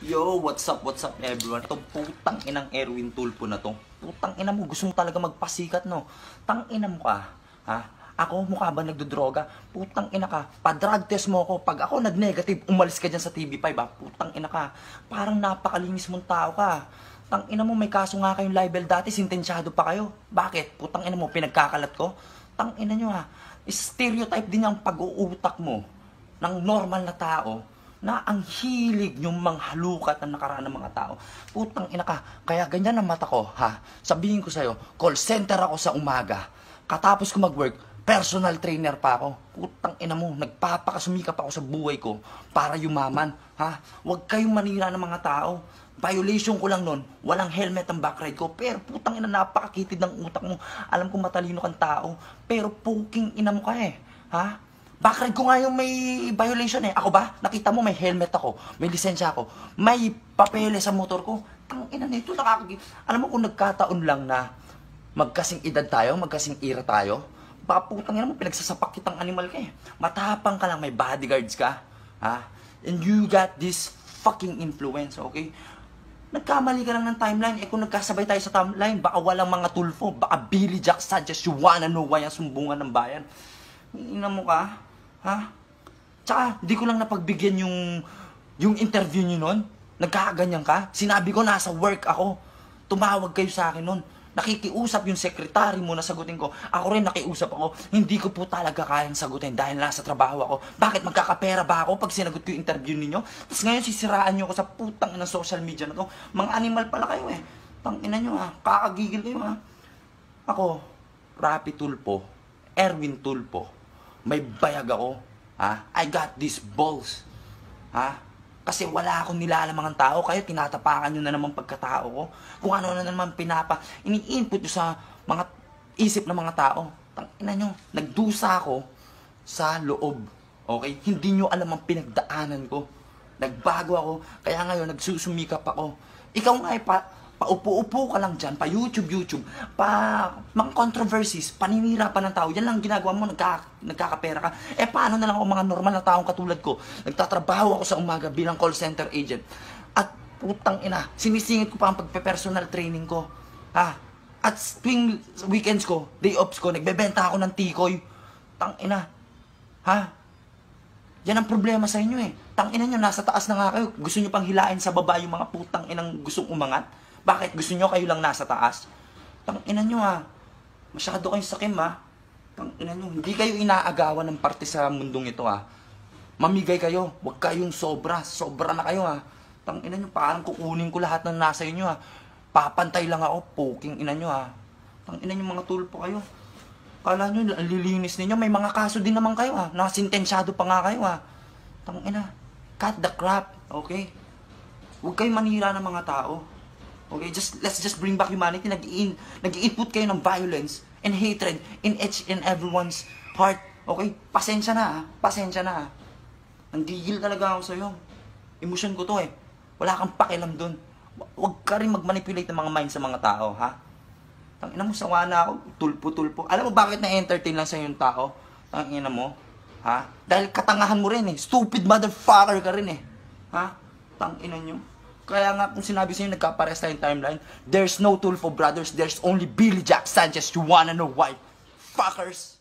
Yo, what's up, what's up everyone? Itong putang inang Erwin Tulpo na to. Putang ina mo, gusto mo talaga magpasikat, no? Tang ina mo ka, ha? Ako, mukha ba nagdodroga? Putang ina ka, pa-drug test mo ako. Pag ako nag-negative, umalis ka dyan sa TV5, ha? Putang ina ka, parang napakalinis mong tao ka. Tang ina mo, may kaso nga kayong libel dati, sintensyado pa kayo. Bakit? Putang ina mo, pinagkakalat ko? Tang ina nyo ha, stereotype din yung pag-uutak mo ng normal na tao na ang hilig yung manghalukat ng nakaraan ng mga tao. Putang ina ka, kaya ganyan ang mata ko, ha? Sabihin ko sa'yo, call center ako sa umaga. Katapos ko mag-work, personal trainer pa ako. Putang ina mo, nagpapakasumikap ako sa buhay ko para yumaman, ha? Huwag kayong manira ng mga tao. Violation ko lang nun, walang helmet ang backride ko. Pero putang ina, napakakitid ng utak mo. Alam ko matalino kang tao, pero puking ina mo ka eh. Ha? Backride ko nga yung may violation eh. Ako ba? Nakita mo may helmet ako, may lisensya ako, may papeles eh sa motor ko. Ang ina nito nakakagi. Alam mo kung nagkataon lang na magkasing edad tayo, magkasing ira tayo, baka putang ina mo pinagsasapak kitang animal ka eh. Matapang ka lang, may bodyguards ka. Ha? And you got this fucking influence, okay? Nagkamali ka lang ng timeline. Eh kung nagkasabay tayo sa timeline, baka walang mga tulfo, baka Billy Jack Sanchez, you wanna know why ang sumbungan ng bayan. Ina mo ka, Ha? Tsaka, hindi ko lang napagbigyan yung, yung interview niyo noon. Nagkaganyan ka. Sinabi ko, nasa work ako. Tumawag kayo sa akin noon. Nakikiusap yung secretary mo na sagutin ko. Ako rin nakiusap ako. Hindi ko po talaga kayang sagutin dahil nasa trabaho ako. Bakit magkakapera ba ako pag sinagot ko yung interview ninyo? Tapos ngayon sisiraan niyo ako sa putang ng social media na to. Mga animal pala kayo eh. Tangina niyo ha. Ah. Kakagigil kayo ha. Ah. Ako, Rapi Tulpo, Erwin Tulpo, may bayag ako. Ha? I got these balls. Ha? Kasi wala akong nilalamangan tao, kaya tinatapakan nyo na naman pagkatao ko. Kung ano na naman pinapa, ini-input sa mga isip ng mga tao. Tangina nyo, nagdusa ako sa loob. Okay? Hindi nyo alam ang pinagdaanan ko. Nagbago ako, kaya ngayon nagsusumikap ako. Ikaw nga ay eh, pa, Paupo-upo ka lang dyan, pa YouTube-YouTube, pa mga controversies, paninira pa ng tao. Yan lang ginagawa mo, nagka, nagkakapera ka. Eh paano na lang ako mga normal na taong katulad ko? Nagtatrabaho ako sa umaga bilang call center agent. At putang ina, sinisingit ko pa ang pagpe-personal training ko. Ha? At tuwing weekends ko, day offs ko, nagbebenta ako ng tikoy. Tang ina. Ha? Yan ang problema sa inyo eh. Tang ina nyo, nasa taas na nga kayo. Gusto nyo pang hilain sa baba yung mga putang inang gustong umangat. Bakit? Gusto nyo kayo lang nasa taas? Tang ina nyo ha. Ah. Masyado kayong sakim ha. Ah. Tang ina nyo. Hindi kayo inaagawan ng parte sa mundong ito ha. Ah. Mamigay kayo. Huwag kayong sobra. Sobra na kayo ha. Tang ina nyo. Parang kukunin ko lahat ng nasa inyo ha. Papantay lang ako. Poking ina nyo ha. Tang ina nyo mga tulpo kayo. Kala nyo, lilinis ninyo. May mga kaso din naman kayo ha. Nakasintensyado pa nga kayo ha. Tang ina. Cut the crap. Okay? Huwag kayong manira ng mga tao. Okay, just let's just bring back humanity. Nag-in, nag-input kayo ng violence and hatred in each and everyone's part. Okay? Pasensya na, ha? Ah. pasensya na. Ha? Ah. gigil talaga ako sa iyo. Emotion ko 'to eh. Wala kang pakialam doon. Huwag ka rin magmanipulate ng mga mind sa mga tao, ha? Tang ina mo sawa na ako, tulpo-tulpo. Alam mo bakit na-entertain lang sa yung tao? Tang ina mo, ha? Dahil katangahan mo rin eh. Stupid motherfucker ka rin eh. Ha? Tang ina niyo. Kaya nga kung sinabi sa'yo nagkapares tayong timeline, there's no tool for Brothers, there's only Billy Jack Sanchez. You wanna know why? Fuckers!